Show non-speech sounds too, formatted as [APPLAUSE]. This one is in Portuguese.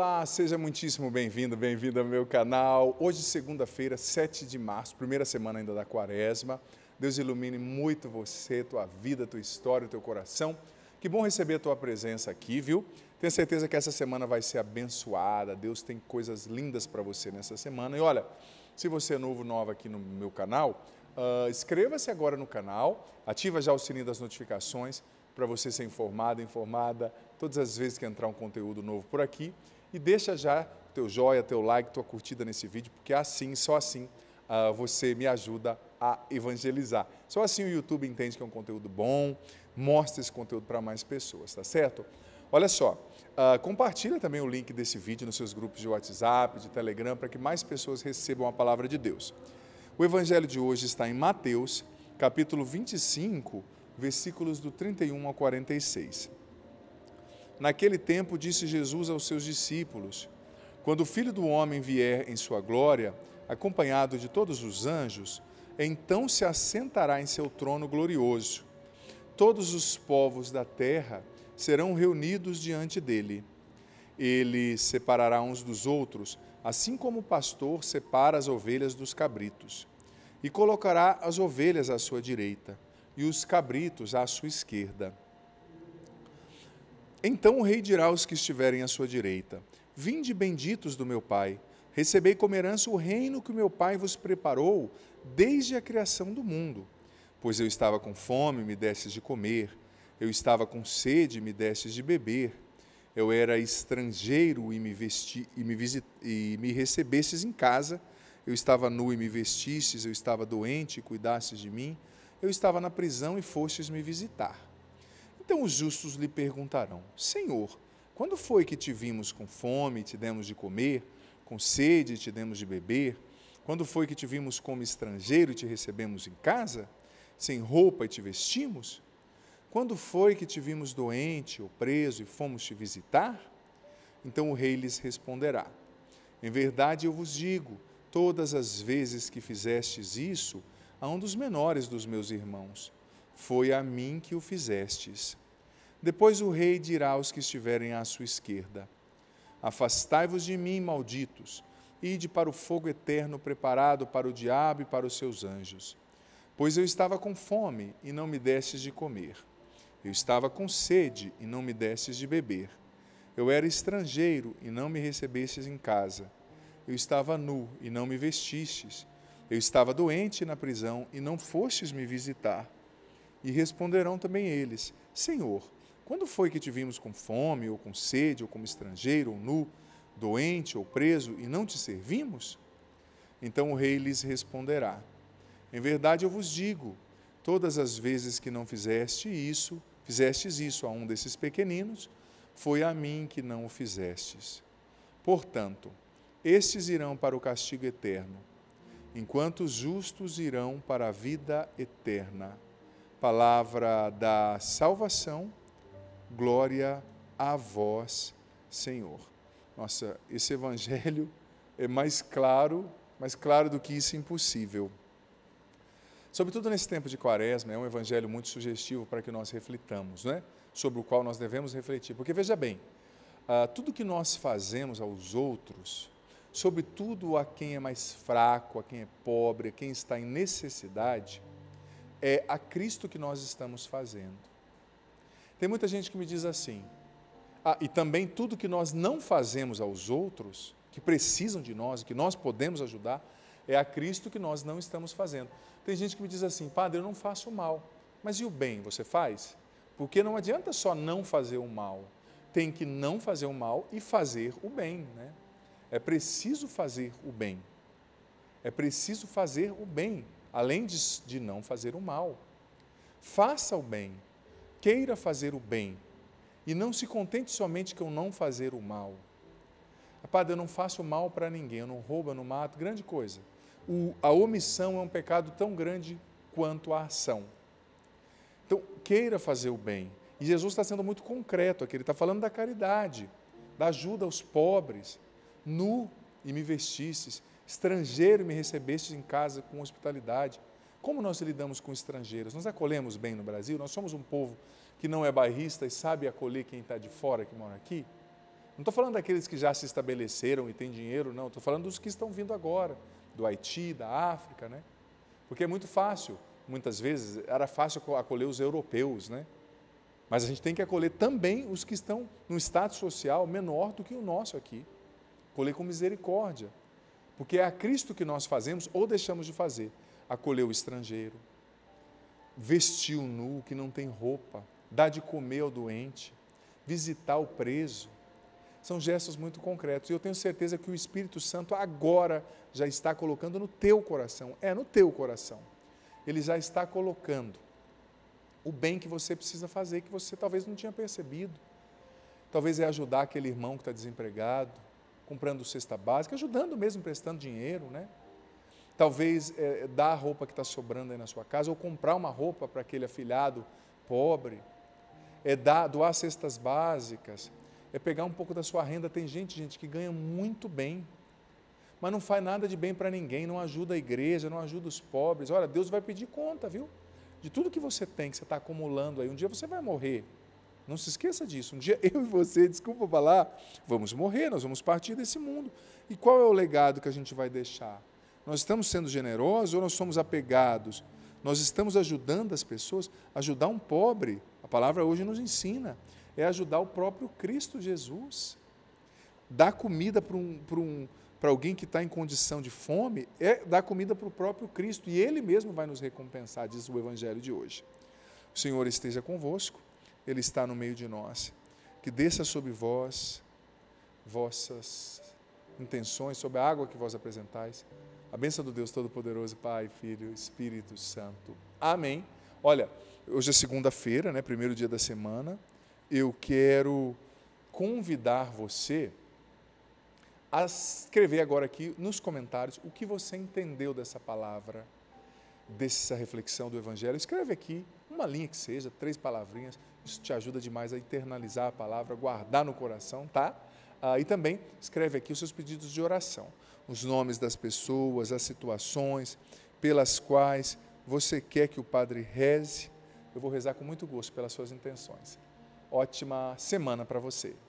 Olá, seja muitíssimo bem-vindo, bem vindo ao meu canal. Hoje, segunda-feira, 7 de março, primeira semana ainda da quaresma. Deus ilumine muito você, tua vida, tua história, teu coração. Que bom receber a tua presença aqui, viu? Tenho certeza que essa semana vai ser abençoada. Deus tem coisas lindas para você nessa semana. E olha, se você é novo, nova aqui no meu canal, uh, inscreva-se agora no canal, ativa já o sininho das notificações para você ser informado, informada todas as vezes que entrar um conteúdo novo por aqui. E deixa já teu joia, teu like, tua curtida nesse vídeo, porque assim, só assim, uh, você me ajuda a evangelizar. Só assim o YouTube entende que é um conteúdo bom, mostra esse conteúdo para mais pessoas, tá certo? Olha só, uh, compartilha também o link desse vídeo nos seus grupos de WhatsApp, de Telegram, para que mais pessoas recebam a palavra de Deus. O evangelho de hoje está em Mateus, capítulo 25, versículos do 31 ao 46. Naquele tempo disse Jesus aos seus discípulos: Quando o filho do homem vier em sua glória, acompanhado de todos os anjos, então se assentará em seu trono glorioso. Todos os povos da terra serão reunidos diante dele. Ele separará uns dos outros, assim como o pastor separa as ovelhas dos cabritos, e colocará as ovelhas à sua direita e os cabritos à sua esquerda. Então o rei dirá aos que estiverem à sua direita: Vinde benditos do meu pai, recebei como herança o reino que o meu pai vos preparou desde a criação do mundo. Pois eu estava com fome, me destes de comer, eu estava com sede, me destes de beber, eu era estrangeiro e me, vesti, e me, visit, e me recebestes em casa, eu estava nu e me vestistes, eu estava doente e cuidastes de mim, eu estava na prisão e fostes me visitar. Então os justos lhe perguntarão: Senhor, quando foi que te vimos com fome e te demos de comer, com sede e te demos de beber? Quando foi que te vimos como estrangeiro e te recebemos em casa, sem roupa e te vestimos? Quando foi que te vimos doente ou preso e fomos te visitar? Então o rei lhes responderá: Em verdade eu vos digo, todas as vezes que fizestes isso a um dos menores dos meus irmãos, foi a mim que o fizestes. Depois o rei dirá aos que estiverem à sua esquerda: Afastai-vos de mim, malditos, ide para o fogo eterno preparado para o diabo e para os seus anjos. Pois eu estava com fome e não me destes de comer. Eu estava com sede e não me destes de beber. Eu era estrangeiro e não me recebestes em casa. Eu estava nu e não me vestistes. Eu estava doente na prisão e não fostes me visitar. E responderão também eles: Senhor, quando foi que te vimos com fome, ou com sede, ou como estrangeiro, ou nu, doente ou preso, e não te servimos? Então o rei lhes responderá: Em verdade eu vos digo, todas as vezes que não fizeste isso, fizestes isso a um desses pequeninos, foi a mim que não o fizestes. Portanto, estes irão para o castigo eterno, enquanto os justos irão para a vida eterna palavra da salvação. Glória a vós, Senhor. Nossa, esse evangelho é mais claro, mais claro do que isso é impossível. Sobretudo nesse tempo de quaresma, é um evangelho muito sugestivo para que nós reflitamos, né? sobre o qual nós devemos refletir. Porque veja bem, ah, tudo que nós fazemos aos outros, sobretudo a quem é mais fraco, a quem é pobre, a quem está em necessidade, é a Cristo que nós estamos fazendo. Tem muita gente que me diz assim, ah, e também tudo que nós não fazemos aos outros, que precisam de nós, que nós podemos ajudar, é a Cristo que nós não estamos fazendo. Tem gente que me diz assim, padre, eu não faço mal, mas e o bem você faz? Porque não adianta só não fazer o mal, tem que não fazer o mal e fazer o bem, né? É preciso fazer o bem. É preciso fazer o bem além de, de não fazer o mal. Faça o bem, queira fazer o bem, e não se contente somente com não fazer o mal. Padre, eu não faço mal para ninguém, eu não roubo, eu não mato, grande coisa. O, a omissão é um pecado tão grande quanto a ação. Então, queira fazer o bem. E Jesus está sendo muito concreto aqui, ele está falando da caridade, da ajuda aos pobres. Nu e me vestisses. Estrangeiro me recebeste em casa com hospitalidade. Como nós lidamos com estrangeiros? Nós acolhemos bem no Brasil? Nós somos um povo que não é bairrista e sabe acolher quem está de fora, que mora aqui? Não estou falando daqueles que já se estabeleceram e têm dinheiro, não. Estou falando dos que estão vindo agora, do Haiti, da África, né? Porque é muito fácil, muitas vezes, era fácil acolher os europeus, né? Mas a gente tem que acolher também os que estão num status social menor do que o nosso aqui. Acolher com misericórdia. Porque é a Cristo que nós fazemos ou deixamos de fazer. Acolheu o estrangeiro, vestiu nu que não tem roupa, dar de comer ao doente, visitar o preso. São gestos muito concretos. E eu tenho certeza que o Espírito Santo agora já está colocando no teu coração. É, no teu coração. Ele já está colocando o bem que você precisa fazer, que você talvez não tinha percebido. Talvez é ajudar aquele irmão que está desempregado, comprando cesta básica, ajudando mesmo, prestando dinheiro, né? Talvez é, dar a roupa que está sobrando aí na sua casa, ou comprar uma roupa para aquele afilhado pobre, é dar, doar cestas básicas, é pegar um pouco da sua renda. Tem gente, gente, que ganha muito bem, mas não faz nada de bem para ninguém, não ajuda a igreja, não ajuda os pobres. Olha, Deus vai pedir conta, viu? De tudo que você tem, que você está acumulando aí. Um dia você vai morrer. Não se esqueça disso. Um dia [LAUGHS] eu e você, desculpa falar, vamos morrer, nós vamos partir desse mundo. E qual é o legado que a gente vai deixar? Nós estamos sendo generosos ou nós somos apegados? Nós estamos ajudando as pessoas? Ajudar um pobre, a palavra hoje nos ensina, é ajudar o próprio Cristo Jesus. Dar comida para um, para um, alguém que está em condição de fome é dar comida para o próprio Cristo e Ele mesmo vai nos recompensar, diz o Evangelho de hoje. O Senhor esteja convosco. Ele está no meio de nós. Que desça sobre vós vossas intenções, sobre a água que vós apresentais. A bênção do Deus Todo-Poderoso, Pai, Filho, Espírito Santo. Amém. Olha, hoje é segunda-feira, né? Primeiro dia da semana. Eu quero convidar você a escrever agora aqui nos comentários o que você entendeu dessa palavra dessa reflexão do Evangelho, escreve aqui uma linha que seja, três palavrinhas. Isso te ajuda demais a internalizar a palavra, guardar no coração, tá? Ah, e também escreve aqui os seus pedidos de oração, os nomes das pessoas, as situações pelas quais você quer que o Padre reze. Eu vou rezar com muito gosto pelas suas intenções. Ótima semana para você.